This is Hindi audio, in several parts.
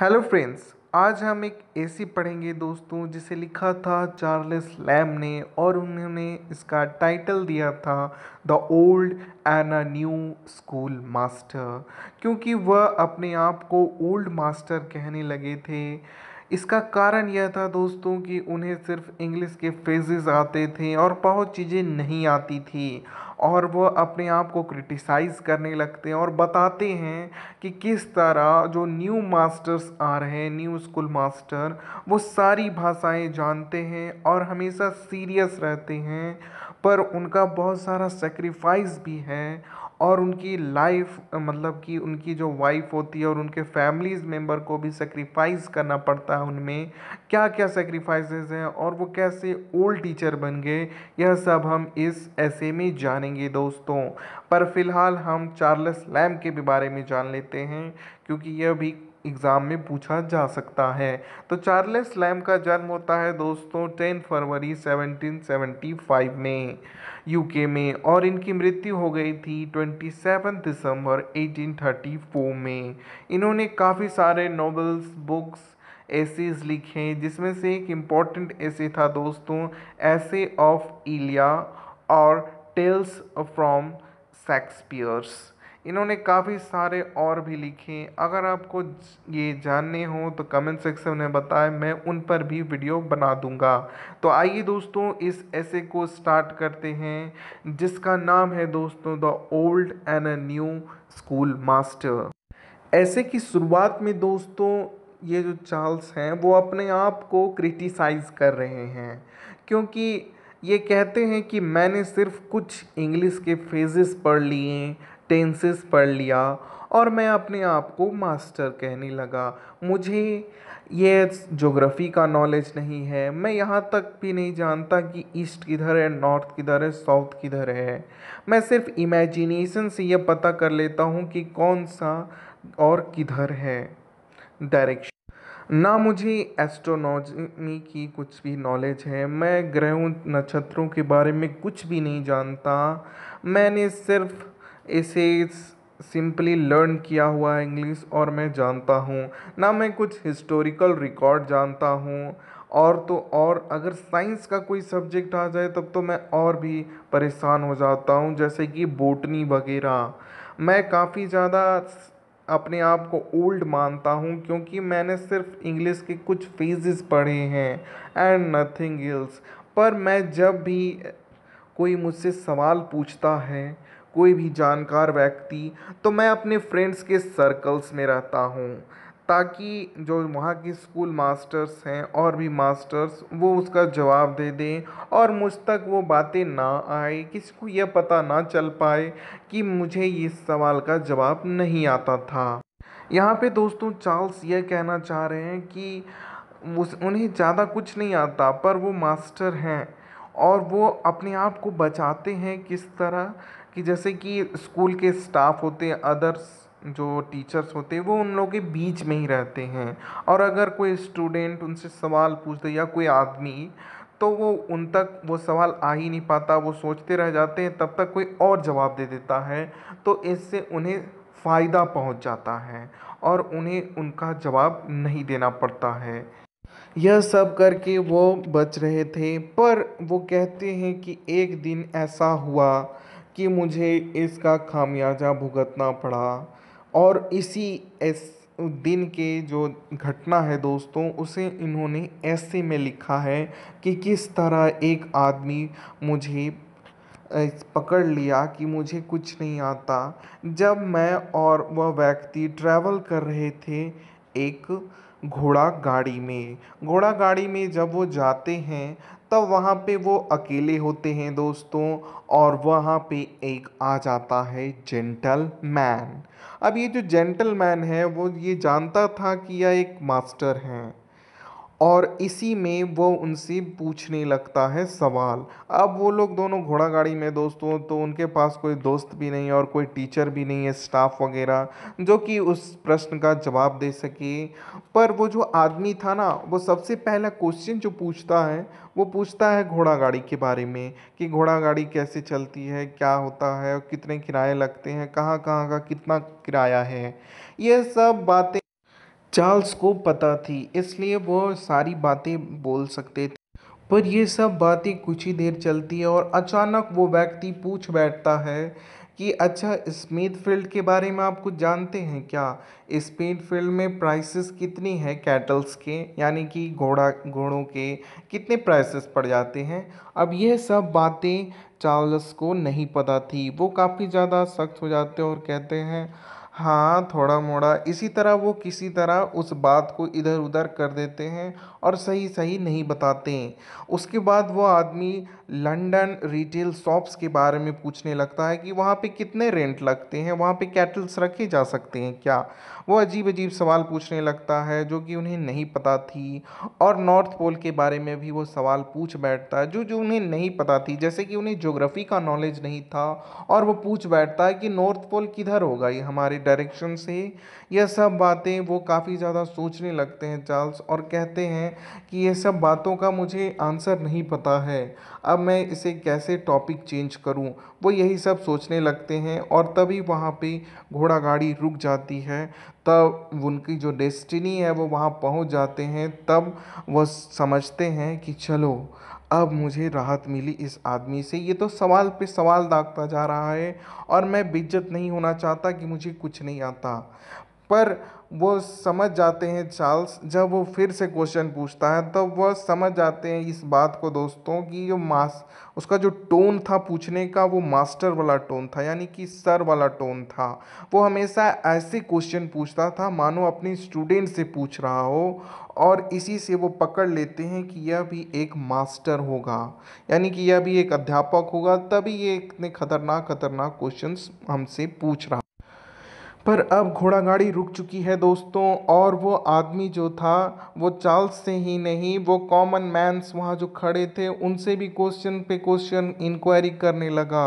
हेलो फ्रेंड्स आज हम एक ऐसी पढ़ेंगे दोस्तों जिसे लिखा था चार्ल्स लैम ने और उन्होंने इसका टाइटल दिया था the old and a new school master क्योंकि वह अपने आप को ओल्ड मास्टर कहने लगे थे इसका कारण यह था दोस्तों कि उन्हें सिर्फ इंग्लिश के फ्रेजेस आते थे और बहुत चीज़ें नहीं आती थी और वो अपने आप को क्रिटिसाइज़ करने लगते हैं और बताते हैं कि किस तरह जो न्यू मास्टर्स आ रहे हैं न्यू स्कूल मास्टर वो सारी भाषाएं जानते हैं और हमेशा सीरियस रहते हैं पर उनका बहुत सारा सेक्रीफाइस भी है और उनकी लाइफ मतलब कि उनकी जो वाइफ होती है और उनके फैमिलीज़ मेम्बर को भी सेक्रीफाइस करना पड़ता है उनमें क्या क्या सेक्रीफाइसेस हैं और वो कैसे ओल्ड टीचर बन गए यह सब हम इस ऐसे में जानेंगे दोस्तों पर फ़िलहाल हम चार्लस लैम के भी बारे में जान लेते हैं क्योंकि यह भी एग्ज़ाम में पूछा जा सकता है तो चार्लेस लैम का जन्म होता है दोस्तों टेन फरवरी 1775 में यूके में और इनकी मृत्यु हो गई थी 27 दिसंबर 1834 में इन्होंने काफ़ी सारे नॉवेल्स बुक्स एसेज लिखे जिसमें से एक इम्पॉर्टेंट एसे था दोस्तों एसे ऑफ इलिया और टेल्स फ्रॉम शेक्सपियर्स इन्होंने काफ़ी सारे और भी लिखे हैं अगर आपको ये जानने हो तो कमेंट सेक्शन में बताएं मैं उन पर भी वीडियो बना दूंगा तो आइए दोस्तों इस ऐसे को स्टार्ट करते हैं जिसका नाम है दोस्तों the old and a new school master ऐसे की शुरुआत में दोस्तों ये जो चार्ल्स हैं वो अपने आप को क्रिटिसाइज़ कर रहे हैं क्योंकि ये कहते हैं कि मैंने सिर्फ कुछ इंग्लिश के फेजेस पढ़ लिए टेंसेस पढ़ लिया और मैं अपने आप को मास्टर कहने लगा मुझे ये जोग्राफ़ी का नॉलेज नहीं है मैं यहाँ तक भी नहीं जानता कि ईस्ट किधर है नॉर्थ किधर है साउथ किधर है मैं सिर्फ इमेजिनेशन से यह पता कर लेता हूँ कि कौन सा और किधर है डायरेक्शन ना मुझे एस्ट्रोनॉमी की कुछ भी नॉलेज है मैं ग्रहों नक्षत्रों के बारे में कुछ भी नहीं जानता मैंने सिर्फ़ इसे सिंपली लर्न किया हुआ है इंग्लिश और मैं जानता हूँ ना मैं कुछ हिस्टोरिकल रिकॉर्ड जानता हूँ और तो और अगर साइंस का कोई सब्जेक्ट आ जाए तब तो मैं और भी परेशान हो जाता हूँ जैसे कि बोटनी वगैरह मैं काफ़ी ज़्यादा अपने आप को ओल्ड मानता हूँ क्योंकि मैंने सिर्फ इंग्लिश के कुछ फेजेस पढ़े हैं एंड नथिंग एल्स पर मैं जब भी कोई मुझसे सवाल पूछता है कोई भी जानकार व्यक्ति तो मैं अपने फ्रेंड्स के सर्कल्स में रहता हूँ ताकि जो वहाँ के स्कूल मास्टर्स हैं और भी मास्टर्स वो उसका जवाब दे दें और मुझ तक वो बातें ना आए किसी को यह पता ना चल पाए कि मुझे ये सवाल का जवाब नहीं आता था यहाँ पे दोस्तों चार्ल्स यह कहना चाह रहे हैं कि उस उन्हें ज़्यादा कुछ नहीं आता पर वो मास्टर हैं और वो अपने आप को बचाते हैं किस तरह कि जैसे कि स्कूल के स्टाफ होते हैं अदर्स जो टीचर्स होते हैं वो उन लोगों के बीच में ही रहते हैं और अगर कोई स्टूडेंट उनसे सवाल पूछते या कोई आदमी तो वो उन तक वो सवाल आ ही नहीं पाता वो सोचते रह जाते हैं तब तक कोई और जवाब दे देता है तो इससे उन्हें फ़ायदा पहुंच जाता है और उन्हें उनका जवाब नहीं देना पड़ता है यह सब करके वो बच रहे थे पर वो कहते हैं कि एक दिन ऐसा हुआ कि मुझे इसका खामियाजा भुगतना पड़ा और इसी एस दिन के जो घटना है दोस्तों उसे इन्होंने ऐसे में लिखा है कि किस तरह एक आदमी मुझे पकड़ लिया कि मुझे कुछ नहीं आता जब मैं और वह व्यक्ति ट्रैवल कर रहे थे एक घोड़ा गाड़ी में घोड़ा गाड़ी में जब वो जाते हैं तब वहाँ पे वो अकेले होते हैं दोस्तों और वहाँ पे एक आ जाता है जेंटलमैन अब ये जो जेंटलमैन है वो ये जानता था कि यह एक मास्टर हैं और इसी में वो उनसे पूछने लगता है सवाल अब वो लोग दोनों घोड़ा गाड़ी में दोस्तों तो उनके पास कोई दोस्त भी नहीं और कोई टीचर भी नहीं है स्टाफ वगैरह जो कि उस प्रश्न का जवाब दे सके पर वो जो आदमी था ना वो सबसे पहला क्वेश्चन जो पूछता है वो पूछता है घोड़ा गाड़ी के बारे में कि घोड़ा गाड़ी कैसे चलती है क्या होता है कितने किराए लगते हैं कहाँ कहाँ का कितना किराया है ये सब बातें चार्ल्स को पता थी इसलिए वो सारी बातें बोल सकते थे पर ये सब बातें कुछ ही देर चलती है और अचानक वो व्यक्ति पूछ बैठता है कि अच्छा स्मिथ फील्ड के बारे में आप कुछ जानते हैं क्या स्मिथ फील्ड में प्राइसेस कितनी है कैटल्स के यानी कि घोड़ा घोड़ों के कितने प्राइसेस पड़ जाते हैं अब यह सब बातें चार्ल्स को नहीं पता थी वो काफ़ी ज़्यादा सख्त हो जाते हैं और कहते हैं हाँ थोड़ा मोड़ा इसी तरह वो किसी तरह उस बात को इधर उधर कर देते हैं और सही सही नहीं बताते हैं उसके बाद वो आदमी लंदन रिटेल शॉप्स के बारे में पूछने लगता है कि वहाँ पे कितने रेंट लगते हैं वहाँ पे कैटल्स रखे जा सकते हैं क्या वो अजीब अजीब सवाल पूछने लगता है जो कि उन्हें नहीं पता थी और नॉर्थ पोल के बारे में भी वो सवाल पूछ बैठता है जो जो उन्हें नहीं पता थी जैसे कि उन्हें ज्योग्राफी का नॉलेज नहीं था और वो पूछ बैठता है कि नॉर्थ पोल किधर होगा ये हमारे डायरेक्शन से यह सब बातें वो काफ़ी ज़्यादा सोचने लगते हैं चार्ल्स और कहते हैं कि ये सब बातों का मुझे आंसर नहीं पता है अब मैं इसे कैसे टॉपिक चेंज करूं वो यही सब सोचने लगते हैं और तभी वहाँ पे घोड़ा गाड़ी रुक जाती है तब उनकी जो डेस्टिनी है वो वहाँ पहुँच जाते हैं तब वह समझते हैं कि चलो अब मुझे राहत मिली इस आदमी से ये तो सवाल पे सवाल दागता जा रहा है और मैं बिज़्ज़त नहीं होना चाहता कि मुझे कुछ नहीं आता पर वो समझ जाते हैं चार्ल्स जब वो फिर से क्वेश्चन पूछता है तब तो वह समझ जाते हैं इस बात को दोस्तों कि जो मास उसका जो टोन था पूछने का वो मास्टर वाला टोन था यानी कि सर वाला टोन था वो हमेशा ऐसे क्वेश्चन पूछता था मानो अपनी स्टूडेंट से पूछ रहा हो और इसी से वो पकड़ लेते हैं कि यह भी एक मास्टर होगा यानी कि यह भी एक अध्यापक होगा तभी ये इतने खतरनाक खतरनाक क्वेश्चंस हमसे पूछ रहा पर अब घोड़ागाड़ी रुक चुकी है दोस्तों और वो आदमी जो था वो चार्ल्स से ही नहीं वो कॉमन मैंस वहाँ जो खड़े थे उनसे भी क्वेश्चन पे क्वेश्चन इंक्वायरी करने लगा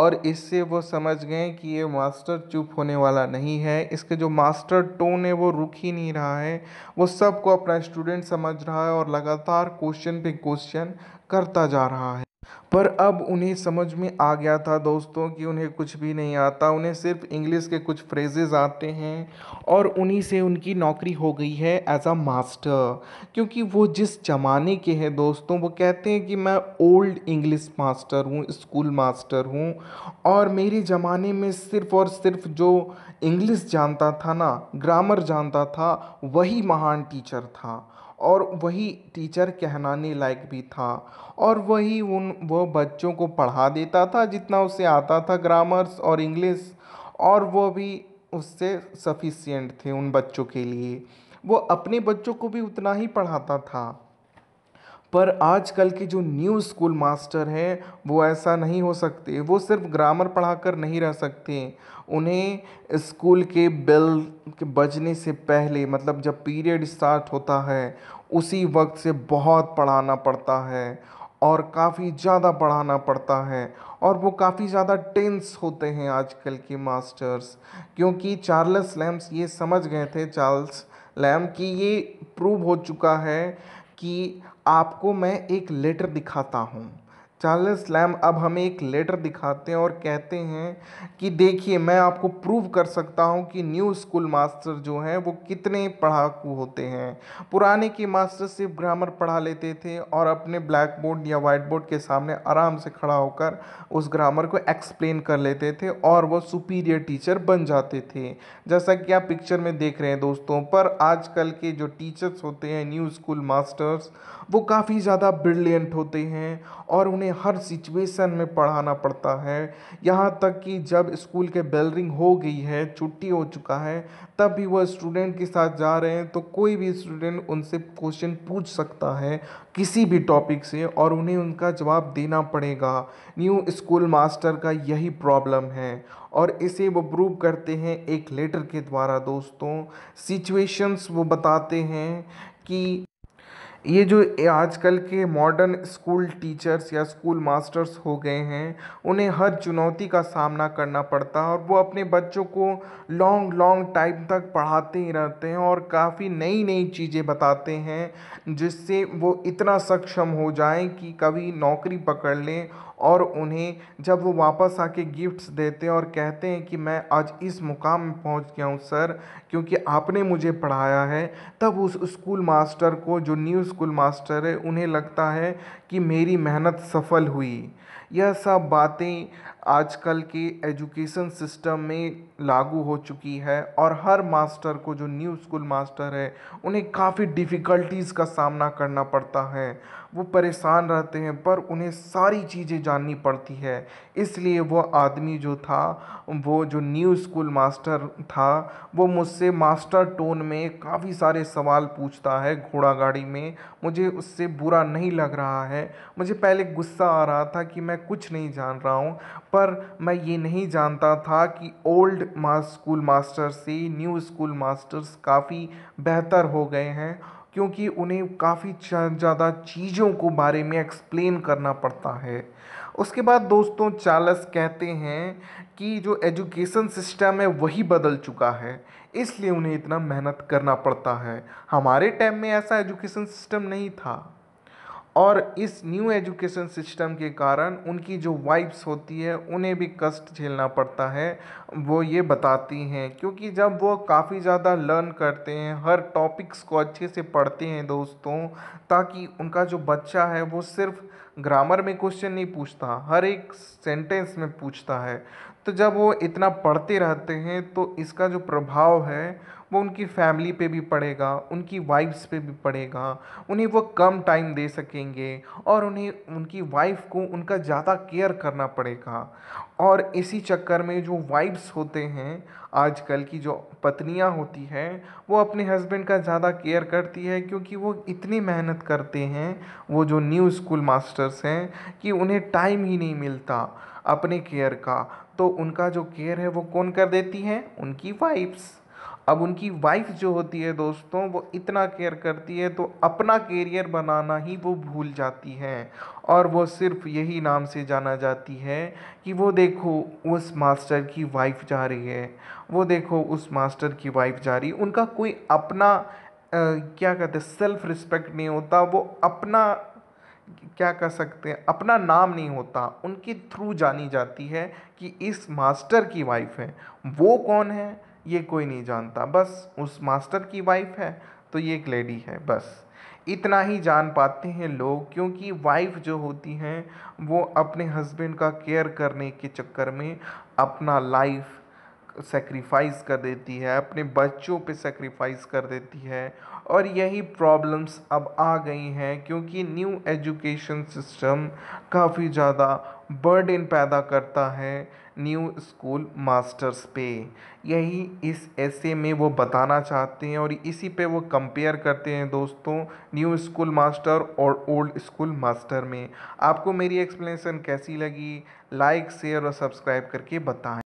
और इससे वो समझ गए कि ये मास्टर चुप होने वाला नहीं है इसके जो मास्टर टोन है वो रुक ही नहीं रहा है वो सबको अपना स्टूडेंट समझ रहा है और लगातार क्वेश्चन पे क्वेश्चन करता जा रहा है पर अब उन्हें समझ में आ गया था दोस्तों कि उन्हें कुछ भी नहीं आता उन्हें सिर्फ इंग्लिश के कुछ फ्रेजेज़ आते हैं और उन्हीं से उनकी नौकरी हो गई है एज अ मास्टर क्योंकि वो जिस ज़माने के हैं दोस्तों वो कहते हैं कि मैं ओल्ड इंग्लिश मास्टर हूँ स्कूल मास्टर हूँ और मेरे ज़माने में सिर्फ़ और सिर्फ जो इंग्लिश जानता था ना ग्रामर जानता था वही महान टीचर था और वही टीचर कहनाने लायक भी था और वही उन वो बच्चों को पढ़ा देता था जितना उसे आता था ग्रामर्स और इंग्लिश और वो भी उससे सफिशियंट थे उन बच्चों के लिए वो अपने बच्चों को भी उतना ही पढ़ाता था पर आजकल के जो न्यू स्कूल मास्टर हैं वो ऐसा नहीं हो सकते वो सिर्फ ग्रामर पढ़ा कर नहीं रह सकते उन्हें स्कूल के बेल के बजने से पहले मतलब जब पीरियड स्टार्ट होता है उसी वक्त से बहुत पढ़ाना पड़ता है और काफ़ी ज़्यादा पढ़ाना पड़ता है और वो काफ़ी ज़्यादा टेंस होते हैं आजकल के मास्टर्स क्योंकि चार्ल्स लैम्स ये समझ गए थे चार्ल्स लैम कि ये प्रूव हो चुका है कि आपको मैं एक लेटर दिखाता हूँ चार्ल्स लैम अब हमें एक लेटर दिखाते हैं और कहते हैं कि देखिए मैं आपको प्रूव कर सकता हूँ कि न्यू स्कूल मास्टर जो हैं वो कितने पढ़ाकू होते हैं पुराने के मास्टर सिर्फ ग्रामर पढ़ा लेते थे और अपने ब्लैक बोर्ड या वाइट बोर्ड के सामने आराम से खड़ा होकर उस ग्रामर को एक्सप्लेन कर लेते थे और वह सुपीरियर टीचर बन जाते थे जैसा कि आप पिक्चर में देख रहे हैं दोस्तों पर आजकल के जो टीचर्स होते हैं न्यू स्कूल मास्टर्स वो काफ़ी ज़्यादा ब्रिलियंट होते हैं और उन्हें हर सिचुएशन में पढ़ाना पड़ता है यहाँ तक कि जब स्कूल के बेल रिंग हो गई है छुट्टी हो चुका है तब भी वह स्टूडेंट के साथ जा रहे हैं तो कोई भी स्टूडेंट उनसे क्वेश्चन पूछ सकता है किसी भी टॉपिक से और उन्हें उनका जवाब देना पड़ेगा न्यू स्कूल मास्टर का यही प्रॉब्लम है और इसे वो प्रूव करते हैं एक लेटर के द्वारा दोस्तों सिचुएशंस वो बताते हैं कि ये जो आजकल के मॉडर्न स्कूल टीचर्स या स्कूल मास्टर्स हो गए हैं उन्हें हर चुनौती का सामना करना पड़ता है और वो अपने बच्चों को लॉन्ग लॉन्ग टाइम तक पढ़ाते ही रहते हैं और काफ़ी नई नई चीज़ें बताते हैं जिससे वो इतना सक्षम हो जाएं कि कभी नौकरी पकड़ लें और उन्हें जब वो वापस आके गिफ्ट्स देते हैं और कहते हैं कि मैं आज इस मुकाम में पहुंच गया हूँ सर क्योंकि आपने मुझे पढ़ाया है तब उस स्कूल मास्टर को जो न्यू स्कूल मास्टर है उन्हें लगता है कि मेरी मेहनत सफल हुई यह सब बातें आजकल के एजुकेशन सिस्टम में लागू हो चुकी है और हर मास्टर को जो न्यू स्कूल मास्टर है उन्हें काफ़ी डिफ़िकल्टीज़ का सामना करना पड़ता है वो परेशान रहते हैं पर उन्हें सारी चीज़ें जाननी पड़ती है इसलिए वो आदमी जो था वो जो न्यू स्कूल मास्टर था वो मुझसे मास्टर टोन में काफ़ी सारे सवाल पूछता है घोड़ा गाड़ी में मुझे उससे बुरा नहीं लग रहा है मुझे पहले गुस्सा आ रहा था कि मैं कुछ नहीं जान रहा हूँ पर मैं ये नहीं जानता था कि ओल्ड मास स्कूल मास्टर से न्यू स्कूल मास्टर्स काफ़ी बेहतर हो गए हैं क्योंकि उन्हें काफ़ी ज़्यादा चीज़ों को बारे में एक्सप्लेन करना पड़ता है उसके बाद दोस्तों चार्ल्स कहते हैं कि जो एजुकेशन सिस्टम है वही बदल चुका है इसलिए उन्हें इतना मेहनत करना पड़ता है हमारे टाइम में ऐसा एजुकेशन सिस्टम नहीं था और इस न्यू एजुकेशन सिस्टम के कारण उनकी जो वाइफ्स होती है उन्हें भी कष्ट झेलना पड़ता है वो ये बताती हैं क्योंकि जब वो काफ़ी ज़्यादा लर्न करते हैं हर टॉपिक्स को अच्छे से पढ़ते हैं दोस्तों ताकि उनका जो बच्चा है वो सिर्फ ग्रामर में क्वेश्चन नहीं पूछता हर एक सेंटेंस में पूछता है तो जब वो इतना पढ़ते रहते हैं तो इसका जो प्रभाव है वो उनकी फैमिली पे भी पड़ेगा उनकी वाइफ्स पे भी पड़ेगा उन्हें वो कम टाइम दे सकेंगे और उन्हें उनकी वाइफ को उनका ज़्यादा केयर करना पड़ेगा और इसी चक्कर में जो वाइफ्स होते हैं आजकल की जो पत्नियां होती हैं वो अपने हस्बैंड का ज़्यादा केयर करती है क्योंकि वो इतनी मेहनत करते हैं वो जो न्यू स्कूल मास्टर्स हैं कि उन्हें टाइम ही नहीं मिलता अपने केयर का तो उनका जो केयर है वो कौन कर देती हैं उनकी वाइफ्स अब उनकी वाइफ जो होती है दोस्तों वो इतना केयर करती है तो अपना कैरियर बनाना ही वो भूल जाती है और वो सिर्फ यही नाम से जाना जाती है कि वो देखो उस मास्टर की वाइफ जा रही है वो देखो उस मास्टर की वाइफ जा रही उनका कोई अपना आ, क्या कहते हैं सेल्फ रिस्पेक्ट नहीं होता वो अपना क्या कह सकते हैं अपना नाम नहीं होता उनके थ्रू जानी जाती है कि इस मास्टर की वाइफ है वो कौन है ये कोई नहीं जानता बस उस मास्टर की वाइफ है तो ये एक लेडी है बस इतना ही जान पाते हैं लोग क्योंकि वाइफ जो होती हैं वो अपने हस्बैंड का केयर करने के चक्कर में अपना लाइफ सेक्रीफाइस कर देती है अपने बच्चों पे सेक्रीफाइस कर देती है और यही प्रॉब्लम्स अब आ गई हैं क्योंकि न्यू एजुकेशन सिस्टम काफ़ी ज़्यादा बर्डन पैदा करता है न्यू स्कूल मास्टर्स पे यही इस ऐसे में वो बताना चाहते हैं और इसी पे वो कंपेयर करते हैं दोस्तों न्यू स्कूल मास्टर और ओल्ड स्कूल मास्टर में आपको मेरी एक्सप्लेनेशन कैसी लगी लाइक शेयर और सब्सक्राइब करके बताएं